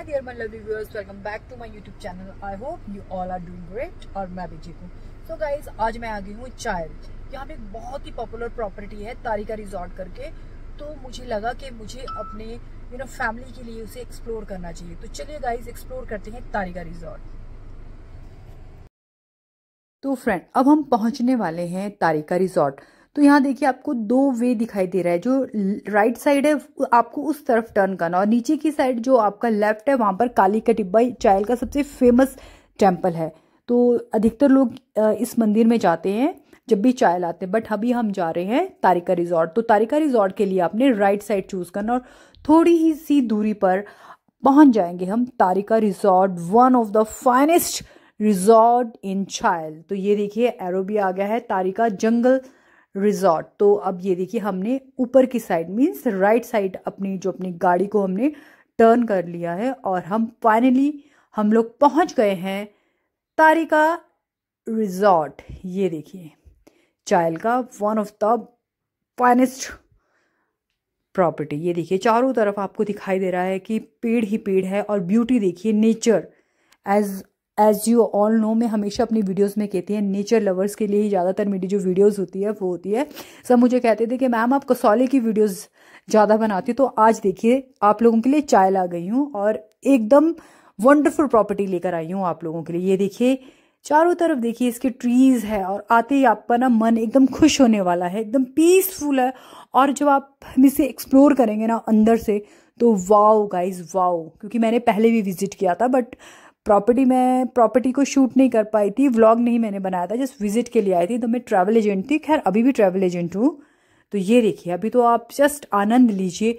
Hi dear my lovely viewers welcome back to my YouTube channel I hope you all are doing great और मैं भी ठीक हूँ so guys आज मैं आ गई हूँ चायल यहाँ पे एक बहुत ही पॉपुलर प्रॉपर्टी है तारिका रिजॉर्ट करके तो मुझे लगा कि मुझे अपने यू नो फैमिली के लिए उसे एक्सप्लोर करना चाहिए तो चलिए गाइज एक्सप्लोर करते हैं तारिका रिजॉर्ट तो फ्रेंड अब हम पहुंचने वाले हैं तारिका रिजॉर्ट तो यहाँ देखिए आपको दो वे दिखाई दे रहा है जो राइट साइड है आपको उस तरफ टर्न करना और नीचे की साइड जो आपका लेफ्ट है वहाँ पर काली का टिब्बा चायल का सबसे फेमस टेम्पल है तो अधिकतर लोग इस मंदिर में जाते हैं जब भी चाय लाते हैं बट अभी हम जा रहे हैं तारिका रिजॉर्ट तो तारिका रिजॉर्ट के लिए आपने राइट साइड चूज़ करना और थोड़ी ही सी दूरी पर पहुंच जाएंगे हम Tarika resort one of the finest resort in Chail तो ये देखिए एरो भी आ गया है तारिका जंगल रिजॉर्ट तो अब ये देखिए हमने ऊपर की साइड मीन्स राइट साइड अपनी जो अपनी गाड़ी को हमने टर्न कर लिया है और हम फाइनली हम लोग पहुंच गए हैं तारिका रिजॉर्ट ये देखिए चायल का one of the finest property ये देखिए चारों तरफ आपको दिखाई दे रहा है कि पेड़ ही पेड़ है और ब्यूटी देखिए nature as as you all know मैं हमेशा अपनी वीडियोस में कहती है नेचर लवर्स के लिए ही ज़्यादातर मेरी जो वीडियोस होती है वो होती है सब मुझे कहते थे कि मैम आप कसौले की वीडियोस ज़्यादा बनाती तो आज देखिए आप लोगों के लिए चाय ला गई हूँ और एकदम वंडरफुल प्रॉपर्टी लेकर आई हूँ आप लोगों के लिए ये देखिए चारों तरफ देखिए इसके ट्रीज है और आते ही आपका ना मन एकदम खुश होने वाला है एकदम पीसफुल है और जब आप हम इसे एक्सप्लोर करेंगे ना अंदर से तो वाओ गाइज वाओ क्योंकि मैंने पहले भी विजिट किया था बट प्रॉपर्टी मैं प्रॉपर्टी को शूट नहीं कर पाई थी व्लॉग नहीं मैंने बनाया था जस्ट विजिट के लिए आई थी तो मैं ट्रैवल एजेंट थी खैर अभी भी ट्रैवल एजेंट हूँ तो ये देखिए अभी तो आप जस्ट आनंद लीजिए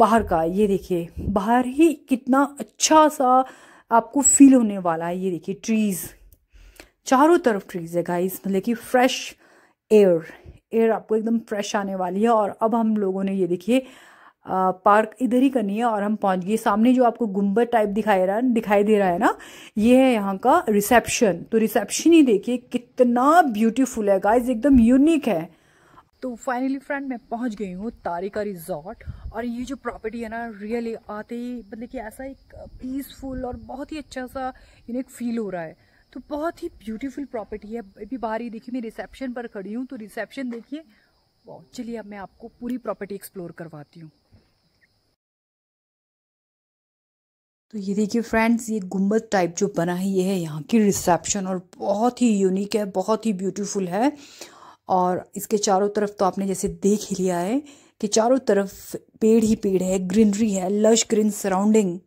बाहर का ये देखिए बाहर ही कितना अच्छा सा आपको फील होने वाला है ये देखिए ट्रीज़ चारों तरफ ट्रीज़ है गाइस मतलब कि फ्रेश एयर एयर आपको एकदम फ्रेश आने वाली है और अब हम लोगों ने ये देखिए पार्क इधर ही करनी है और हम पहुंच गए सामने जो आपको गुम्बद टाइप दिखाई रहा है दिखाई दे रहा है ना ये है यहाँ का रिसेप्शन तो रिसेप्शन ही देखिए कितना ब्यूटीफुल है गाइज एकदम यूनिक है तो फाइनली फ्रेंड मैं पहुंच गई हूँ तारिका रिजॉर्ट और ये जो प्रॉपर्टी है ना रियली आते ही मतलब कि ऐसा एक पीसफुल और बहुत ही अच्छा सा यूनिक फील हो रहा है तो बहुत ही ब्यूटीफुल प्रॉपर्टी है अभी बाहर ही देखिए मैं रिसेप्शन पर खड़ी हूँ तो रिसेप्शन देखिए चलिए अब मैं आपको पूरी प्रॉपर्टी एक्सप्लोर करवाती हूँ तो ये देखिए फ्रेंड्स ये गुम्बद टाइप जो बना है ये है यहाँ की रिसेप्शन और बहुत ही यूनिक है बहुत ही ब्यूटीफुल है और इसके चारों तरफ तो आपने जैसे देख ही लिया है कि चारों तरफ पेड़ ही पेड़ है ग्रीनरी है लश ग्रीन सराउंडिंग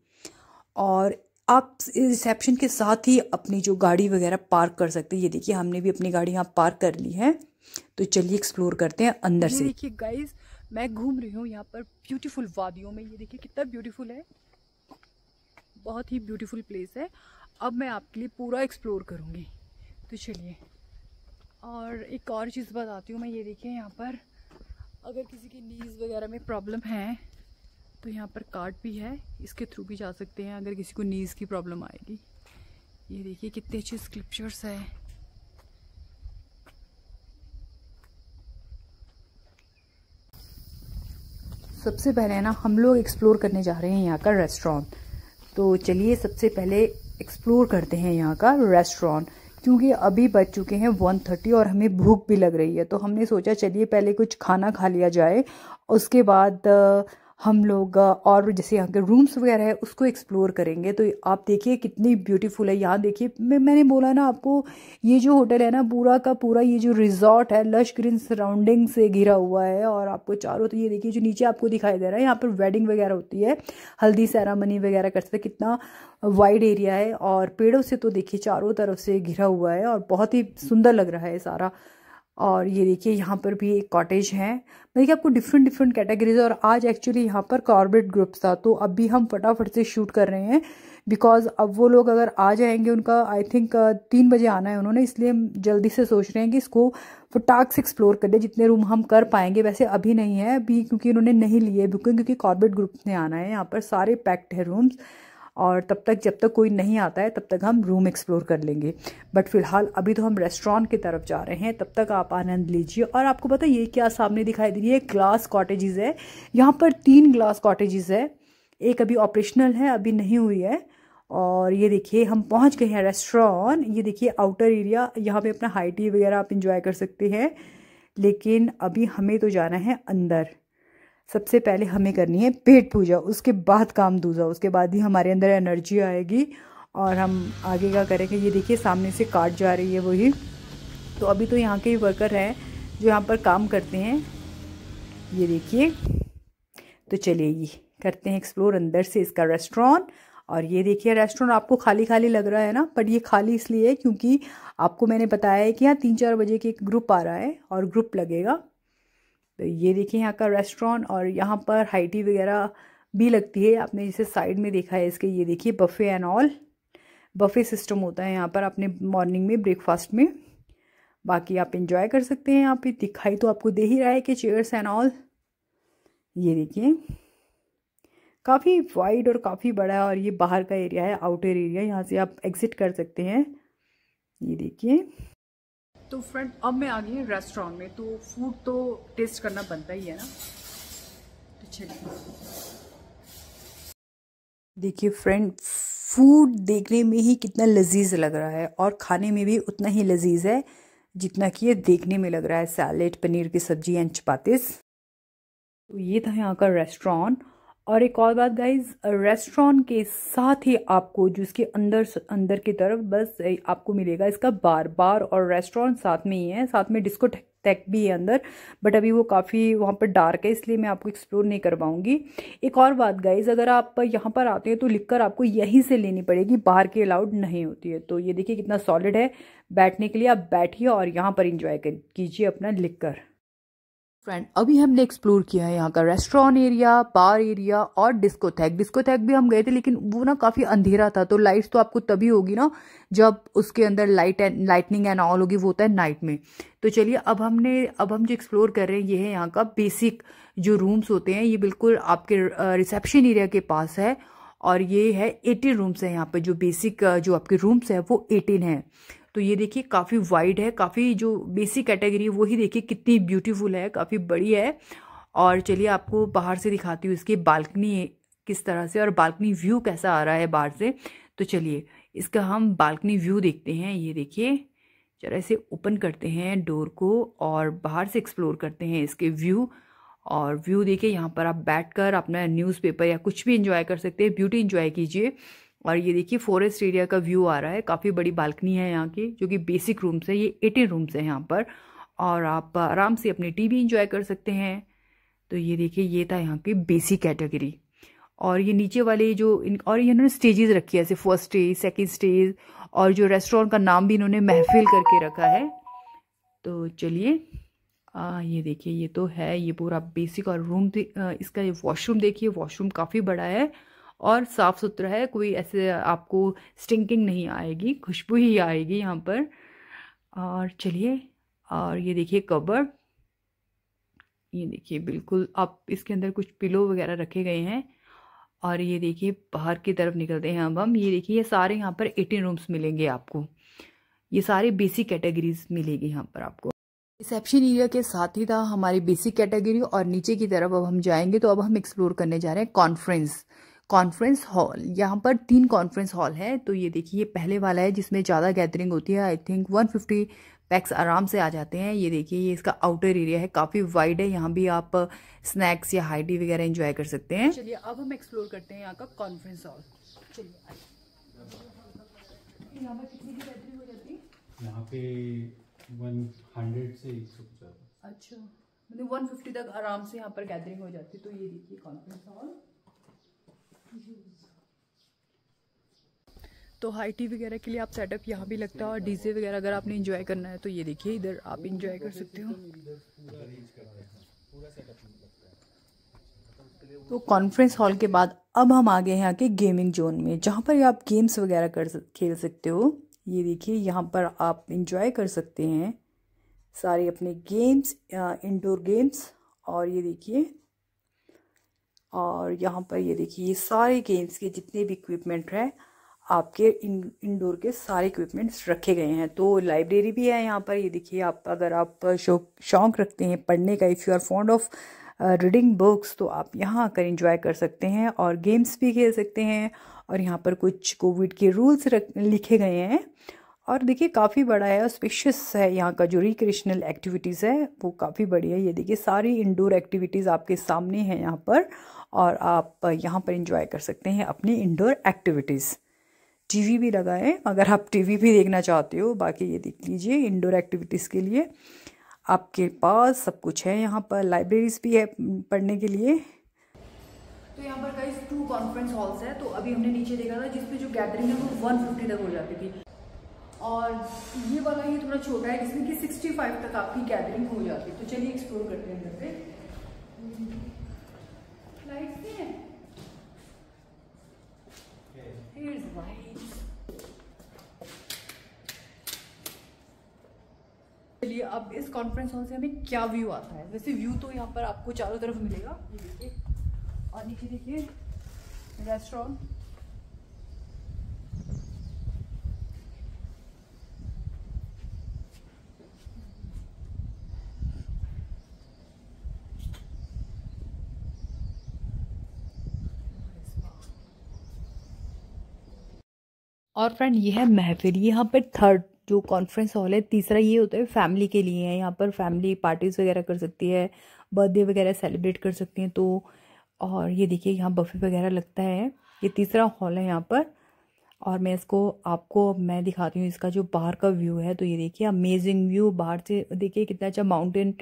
और आप रिसेप्शन के साथ ही अपनी जो गाड़ी वगैरह पार्क कर सकते हैं ये देखिए हमने भी अपनी गाड़ी यहाँ पार्क कर ली है तो चलिए एक्सप्लोर करते हैं अंदर से देखिए गाइज मैं घूम रही हूँ यहाँ पर ब्यूटीफुल वादियों में ये देखिए कितना ब्यूटीफुल है बहुत ही ब्यूटीफुल प्लेस है अब मैं आपके लिए पूरा एक्सप्लोर करूँगी तो चलिए और एक और चीज़ बताती हूँ मैं ये देखिए यहाँ पर अगर किसी की नीज़ वगैरह में प्रॉब्लम है तो यहाँ पर कार्ड भी है इसके थ्रू भी जा सकते हैं अगर किसी को नीज़ की प्रॉब्लम आएगी ये देखिए कितने अच्छे स्क्रिप्चर्स है सबसे पहले ना हम लोग एक्सप्लोर करने जा रहे हैं यहाँ का रेस्टोरेंट तो चलिए सबसे पहले एक्सप्लोर करते हैं यहाँ का रेस्टोरेंट क्योंकि अभी बज चुके हैं वन थर्टी और हमें भूख भी लग रही है तो हमने सोचा चलिए पहले कुछ खाना खा लिया जाए उसके बाद हम लोग और जैसे यहाँ के रूम्स वगैरह है उसको एक्सप्लोर करेंगे तो आप देखिए कितनी ब्यूटीफुल है यहाँ देखिए मैं मैंने बोला ना आपको ये जो होटल है ना पूरा का पूरा ये जो रिजॉर्ट है लश ग्रीन सराउंडिंग से घिरा हुआ है और आपको चारों तो ये देखिए जो नीचे आपको दिखाई दे रहा है यहाँ पर वेडिंग वगैरह होती है हल्दी सेरामनी वगैरह कर सकते कितना वाइड एरिया है और पेड़ों से तो देखिए चारों तरफ से घिरा हुआ है और बहुत ही सुंदर लग रहा है सारा और ये देखिए यहाँ पर भी एक कॉटेज है देखिए आपको डिफरेंट डिफरेंट कैटेगरीज और आज एक्चुअली यहाँ पर कॉर्बेट ग्रुप्स था तो अभी हम फटाफट से शूट कर रहे हैं बिकॉज अब वो लोग अगर आ जाएंगे उनका आई थिंक तीन बजे आना है उन्होंने इसलिए हम जल्दी से सोच रहे हैं कि इसको फटाक से एक्सप्लोर कर दें जितने रूम हम कर पाएंगे वैसे अभी नहीं है अभी क्योंकि उन्होंने नहीं लिए बुकिंग क्योंकि कॉर्बेट ग्रुप ने आना है यहाँ पर सारे पैक्ड है रूम्स और तब तक जब तक कोई नहीं आता है तब तक हम रूम एक्सप्लोर कर लेंगे बट फिलहाल अभी तो हम रेस्टोरेंट की तरफ जा रहे हैं तब तक आप आनंद लीजिए और आपको पता ये क्या सामने दिखाई दे रही है ग्लास कॉटेजेस है यहाँ पर तीन ग्लास कॉटेजेस है एक अभी ऑपरेशनल है अभी नहीं हुई है और ये देखिए हम पहुँच गए हैं रेस्टोरेंट ये देखिए आउटर एरिया यहाँ पर अपना हाई टी वगैरह आप इंजॉय कर सकते हैं लेकिन अभी हमें तो जाना है अंदर सबसे पहले हमें करनी है पेट पूजा उसके बाद काम दूजा उसके बाद ही हमारे अंदर एनर्जी आएगी और हम आगे का करेंगे ये देखिए सामने से काट जा रही है वही तो अभी तो यहाँ के ही वर्कर हैं जो यहाँ पर काम करते हैं ये देखिए तो चलिए ये करते हैं एक्सप्लोर अंदर से इसका रेस्टोरेंट और ये देखिए रेस्टोरेंट आपको खाली खाली लग रहा है ना बट ये खाली इसलिए है क्योंकि आपको मैंने बताया है कि यहाँ तीन चार बजे के एक ग्रुप आ रहा है और ग्रुप लगेगा तो ये देखिए यहाँ का रेस्टोरेंट और यहाँ पर हाईटी वगैरह भी लगती है आपने जैसे साइड में देखा है इसके ये देखिए buffet and all buffet system होता है यहाँ पर आपने मॉर्निंग में ब्रेकफास्ट में बाकी आप इंजॉय कर सकते हैं यहाँ पे दिखाई तो आपको दे ही रहा है कि चेयर्स एंड ऑल ये देखिए काफ़ी वाइड और काफ़ी बड़ा है और ये बाहर का एरिया है आउटर एरिया यहाँ से आप एग्ज़िट कर सकते हैं ये देखिए तो फ्रेंड अब मैं आ गई हूँ रेस्टोरेंट में तो फूड तो टेस्ट करना बनता ही है ना तो चलिए देखिए फ्रेंड फूड देखने में ही कितना लजीज लग रहा है और खाने में भी उतना ही लजीज है जितना कि ये देखने में लग रहा है सैलेड पनीर की सब्जी एंड चपातीस तो ये था यहाँ का रेस्टोरेंट और एक और बात गाइज रेस्टोरेंट के साथ ही आपको जिसके अंदर अंदर की तरफ बस आपको मिलेगा इसका बार बार और रेस्टोरेंट साथ में ही है साथ में डिस्को टेक भी है अंदर बट अभी वो काफ़ी वहाँ पर डार्क है इसलिए मैं आपको एक्सप्लोर नहीं कर एक और बात गाइज अगर आप यहाँ पर आते हैं तो लिख आपको यहीं से लेनी पड़ेगी बाहर की अलाउड नहीं होती है तो ये देखिए कितना सॉलिड है बैठने के लिए आप बैठिए और यहाँ पर इंजॉय कीजिए अपना लिख फ्रेंड अभी हमने एक्सप्लोर किया है यहाँ का रेस्टोरेंट एरिया बार एरिया और डिस्कोथेक डिस्कोथेक भी हम गए थे लेकिन वो ना काफ़ी अंधेरा था तो लाइट्स तो आपको तभी होगी ना जब उसके अंदर light and lightning and all होगी वो होता है नाइट में तो चलिए अब हमने अब हम जो एक्सप्लोर कर रहे हैं ये है यहाँ का बेसिक जो रूम्स होते हैं ये बिल्कुल आपके रिसेप्शन एरिया के पास है और ये है एटीन रूम्स है यहाँ पर जो बेसिक जो आपके रूम्स है वो एटीन है तो ये देखिए काफ़ी वाइड है काफ़ी जो बेसिक कैटेगरी है वही देखिए कितनी ब्यूटीफुल है काफ़ी बड़ी है और चलिए आपको बाहर से दिखाती हूँ इसकी बालकनी किस तरह से और बालकनी व्यू कैसा आ रहा है बाहर से तो चलिए इसका हम बालकनी व्यू देखते हैं ये देखिए जरा इसे ओपन करते हैं डोर को और बाहर से एक्सप्लोर करते हैं इसके व्यू और व्यू देखिए यहाँ पर आप बैठकर अपना न्यूज़पेपर या कुछ भी इंजॉय कर सकते हैं ब्यूटी इंजॉय कीजिए और ये देखिए फॉरेस्ट एरिया का व्यू आ रहा है काफ़ी बड़ी बालकनी है यहाँ की जो कि बेसिक रूम्स है ये एटीन रूम्स है यहाँ पर और आप आराम से अपनी टी भी इंजॉय कर सकते हैं तो ये देखिए ये था यहाँ की बेसिक कैटेगरी और ये नीचे वाले जो इन और ये इन्होंने स्टेजेस रखी है जैसे फर्स्ट स्टेज सेकंड स्टेज और जो रेस्टोरेंट का नाम भी इन्होंने महफिल करके रखा है तो चलिए ये देखिए ये तो है ये पूरा बेसिक और रूम इसका ये वॉशरूम देखिए वॉशरूम काफ़ी बड़ा है और साफ़ सुथरा है कोई ऐसे आपको स्टिंकिंग नहीं आएगी खुशबू ही आएगी यहाँ पर और चलिए और ये देखिए कबर ये देखिए बिल्कुल आप इसके अंदर कुछ पिलो वगैरह रखे गए हैं और ये देखिए बाहर की तरफ निकलते हैं अब हम ये देखिए ये सारे यहाँ पर एटीन रूम्स मिलेंगे आपको ये सारे बेसिक कैटेगरीज मिलेगी यहाँ पर आपको रिसेप्शन एरिया के साथ ही था हमारी बेसिक कैटेगरी और नीचे की तरफ अब हम जाएंगे तो अब हम एक्सप्लोर करने जा रहे हैं कॉन्फ्रेंस कॉन्फ्रेंस हॉल यहाँ पर तीन कॉन्फ्रेंस हॉल है तो ये देखिए पहले वाला है जिसमें ज़्यादा गैदरिंग होती है आई थिंक 150 पैक्स आराम से आ जाते हैं ये देखिए ये इसका आउटर एरिया है काफ़ी वाइड है यहाँ भी आप स्नैक्स या हाई टी वगैरह इंजॉय कर सकते हैं चलिए अब हम एक्सप्लोर करते हैं यहाँ का कॉन्फ्रेंस हॉल चलिए यहाँ पर कितनी गैदरिंग हो जाती है यहाँ पे वन से अच्छा मतलब वन तक आराम से यहाँ पर गैदरिंग हो जाती है तो ये देखिए कॉन्फ्रेंस हॉल तो हाई टी वगैरह के लिए आप सेटअप यहाँ भी लगता है और डीजे वगैरह अगर आपने इंजॉय करना है तो ये देखिए इधर आप इंजॉय कर सकते हो तो कॉन्फ्रेंस हॉल के बाद अब हम आ गए हैं आके गेमिंग जोन में जहाँ पर आप गेम्स वगैरह कर खेल सकते हो ये देखिए यहाँ पर आप इंजॉय कर सकते हैं सारे अपने गेम्स इंडोर गेम्स और ये देखिए और यहाँ पर ये देखिए ये सारे गेम्स के जितने भी इक्विपमेंट हैं आपके इन इंडोर के सारे इक्विपमेंट्स रखे गए हैं तो लाइब्रेरी भी है यहाँ पर ये देखिए आप अगर आप शौक शौक रखते हैं पढ़ने का if you are fond of reading books तो आप यहाँ आकर इंजॉय कर सकते हैं और गेम्स भी खेल सकते हैं और यहाँ पर कुछ कोविड के रूल्स रख लिखे गए हैं और देखिए काफ़ी बड़ा है स्पेशियस है यहाँ का जो रिक्रेशनल एक्टिविटीज़ है वो काफ़ी बड़ी है ये देखिए सारी इंडोर एक्टिविटीज़ आपके सामने हैं यहाँ पर और आप यहाँ पर इंजॉय कर सकते हैं अपनी इंडोर एक्टिविटीज़ टीवी भी लगा है अगर आप टीवी भी देखना चाहते हो बाकी ये देख लीजिए इंडोर एक्टिविटीज़ के लिए आपके पास सब कुछ है यहाँ पर लाइब्रेरीज भी है पढ़ने के लिए तो यहाँ पर कई टू कॉन्फ्रेंस हॉल्स है तो अभी हमने नीचे देखा था जिसमें जो गैदरिंग है वो वन फिफ्टी तक हो जाती थी और ये वाला ही थोड़ा छोटा है जिसमें कि 65 तक आपकी गैदरिंग हो जाती है तो चलिए एक्सप्लोर करते हैं अंदर से लाइट्स भी हैं चलिए अब इस कॉन्फ्रेंस हॉल से हमें क्या व्यू आता है वैसे व्यू तो यहाँ पर आपको चारों तरफ मिलेगा ये देखिए और नीचे देखिए रेस्टोरेंट और फ्रेंड ये है महफिल यहाँ पर थर्ड जो कॉन्फ्रेंस हॉल है तीसरा ये होता है फैमिली के लिए है यहाँ पर फैमिली पार्टीज़ वगैरह कर सकती है बर्थडे वगैरह सेलिब्रेट कर सकती हैं तो और ये देखिए यहाँ बफे वगैरह लगता है ये तीसरा हॉल है यहाँ पर और मैं इसको आपको मैं दिखाती हूँ इसका जो बाहर का व्यू है तो ये देखिए अमेजिंग व्यू बाहर से देखिए कितना अच्छा माउंटेन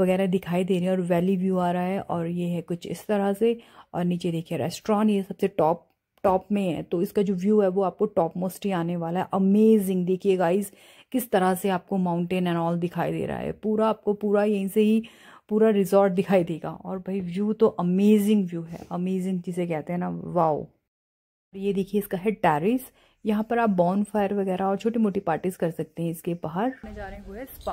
वगैरह दिखाई दे रहे हैं और वैली व्यू आ रहा है और ये है कुछ इस तरह से और नीचे देखिए रेस्टोरेंट ये सबसे टॉप टॉप में है तो इसका जो व्यू है वो आपको टॉप मोस्ट ही आने वाला है अमेजिंग देखिए गाइज किस तरह से आपको माउंटेन एंड ऑल दिखाई दे रहा है पूरा आपको पूरा यहीं से ही पूरा रिजॉर्ट दिखाई देगा और भाई व्यू तो अमेजिंग व्यू है अमेजिंग जिसे कहते हैं ना वाओ ये देखिए इसका है टेरिस यहाँ पर आप बॉन फायर वगैरह और छोटी मोटी पार्टीज कर सकते हैं इसके बाहर जा रहे हैं वो है स्पा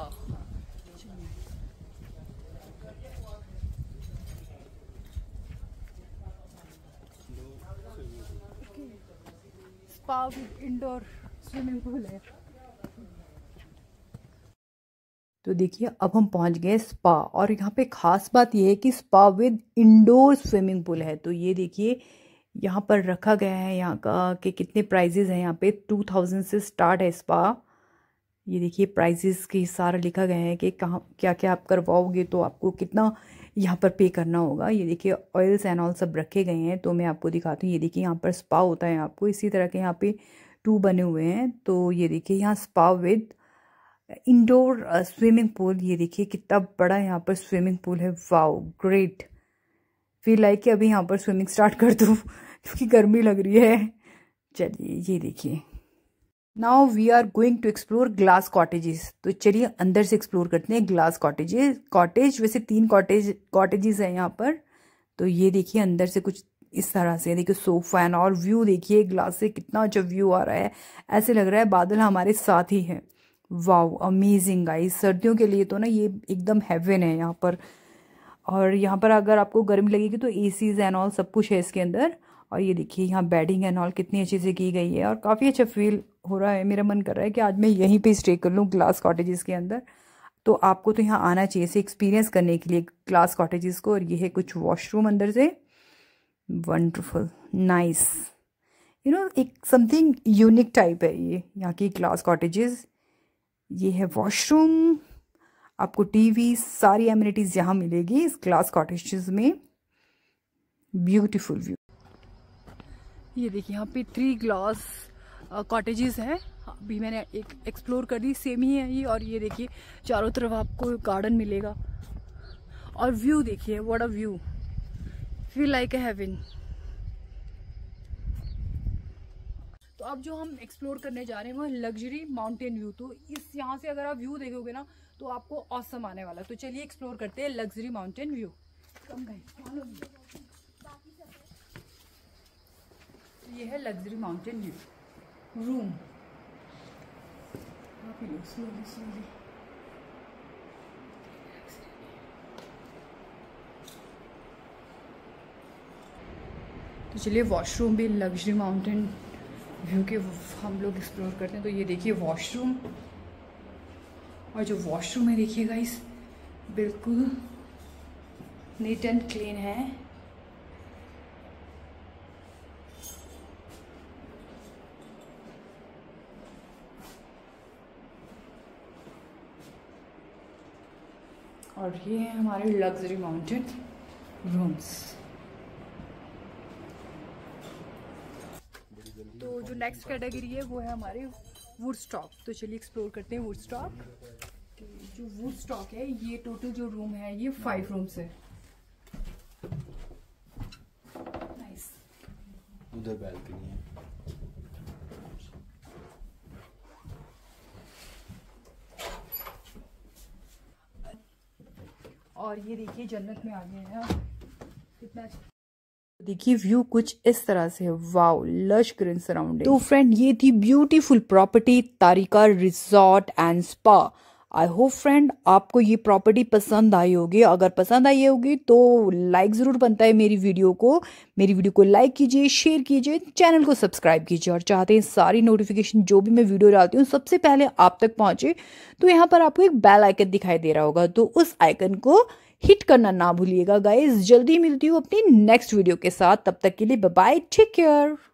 पाव इंडोर स्विमिंग पूल है तो देखिए अब हम पहुंच गए स्पा और यहाँ पे खास बात यह है कि spa with indoor swimming pool है तो ये देखिए यहाँ पर रखा गया है यहाँ का कि कितने प्राइजेज़ हैं यहाँ पे टू थाउजेंड से स्टार्ट है स्पा ये देखिए प्राइजेज़ के सारा लिखा गया है कि कहाँ क्या क्या आप करवाओगे तो आपको कितना यहाँ पर पे करना होगा ये देखिए ऑयल्स एंड ऑल सब रखे गए हैं तो मैं आपको दिखाती हूँ ये देखिए यहाँ पर स्पा होता है आपको इसी तरह के यहाँ पे टू बने हुए हैं तो ये देखिए यहाँ spa with indoor swimming pool ये देखिए कितना बड़ा यहाँ पर स्विमिंग पूल है वाओ ग्रेट फील लाइक कि अभी यहाँ पर स्विमिंग स्टार्ट कर दूँ क्योंकि गर्मी लग रही है चलिए ये देखिए now we are going to explore glass cottages तो चलिए अंदर से एक्सप्लोर करते हैं ग्लास कॉटेजेस कॉटेज वैसे तीन कॉटेज कॉटेजेस हैं यहाँ पर तो ये देखिए अंदर से कुछ इस तरह से देखिए सोफा एंड और व्यू देखिए ग्लास से कितना अच्छा व्यू आ रहा है ऐसे लग रहा है बादल हमारे साथ ही हैं वाओ अमेजिंग गाइस सर्दियों के लिए तो ना ये एकदम हैवन है यहाँ पर और यहाँ पर अगर आपको गर्मी लगेगी तो ए सीज एंड ऑल सब कुछ है इसके अंदर और ये देखिए यहाँ बेडिंग एंड ऑल कितनी अच्छे से की गई है और काफ़ी अच्छा फील हो रहा है मेरा मन कर रहा है कि आज मैं यहीं पे स्टे कर लूँ ग्लास कॉटेजेस के अंदर तो आपको तो यहाँ आना चाहिए इसे एक्सपीरियंस करने के लिए ग्लास कॉटेजेस को और ये है कुछ वॉशरूम अंदर से वंडरफुल नाइस यू नो एक समथिंग यूनिक टाइप है ये यहाँ की ग्लास कॉटेजेस ये है वॉशरूम आपको टीवी सारी एम्यूनिटीज यहाँ मिलेगी इस ग्लास कॉटेजेस में ब्यूटीफुल व्यू ये देखिए यहाँ पे थ्री ग्लास कॉटेजेस हैं अभी मैंने एक एक्सप्लोर कर दी सेम ही है ये और ये देखिए चारों तरफ आपको गार्डन मिलेगा और व्यू देखिए what a view feel like a heaven तो अब जो हम एक्सप्लोर करने जा रहे हैं वो लग्जरी माउंटेन व्यू तो इस यहाँ से अगर आप व्यू देखोगे ना तो आपको औसम आने वाला तो चलिए एक्सप्लोर करते हैं लग्जरी माउंटेन व्यू कम गए ये है luxury mountain view room. Happy slowly, slowly. तो चलिए वॉशरूम भी लग्जरी माउंटेन व्यू के हम लोग एक्सप्लोर करते हैं तो ये देखिए वॉशरूम और जो वॉशरूम है देखिए गाइस बिल्कुल नीट एंड क्लीन है और ये है हमारे लग्जरी माउंटेन रूम्स तो जो नेक्स्ट कैटेगरी है वो है हमारे वुड स्टॉक तो चलिए एक्सप्लोर करते हैं वुड स्टॉक तो जो वुड स्टॉक है ये टोटल जो रूम है ये फाइव रूम्स है उधर बैल्कनी है और ये देखिए जन्नत में आ गए हैं कितना अच्छा। देखिए व्यू कुछ इस तरह से वाओ लश ग्रीन सराउंडिंग तो फ्रेंड ये थी beautiful property Tarika resort and spa I hope friend आपको ये प्रॉपर्टी पसंद आई होगी अगर पसंद आई होगी तो लाइक ज़रूर बनता है मेरी वीडियो को मेरी वीडियो को लाइक कीजिए शेयर कीजिए चैनल को सब्सक्राइब कीजिए और चाहते हैं सारी नोटिफिकेशन जो भी मैं वीडियो डालती हूँ सबसे पहले आप तक पहुँचे तो यहाँ पर आपको एक बेल आइकन दिखाई दे रहा होगा तो उस आइकन को हिट करना ना भूलिएगा गाइज जल्दी मिलती हूँ अपनी नेक्स्ट वीडियो के साथ तब तक के लिए बाय टेक केयर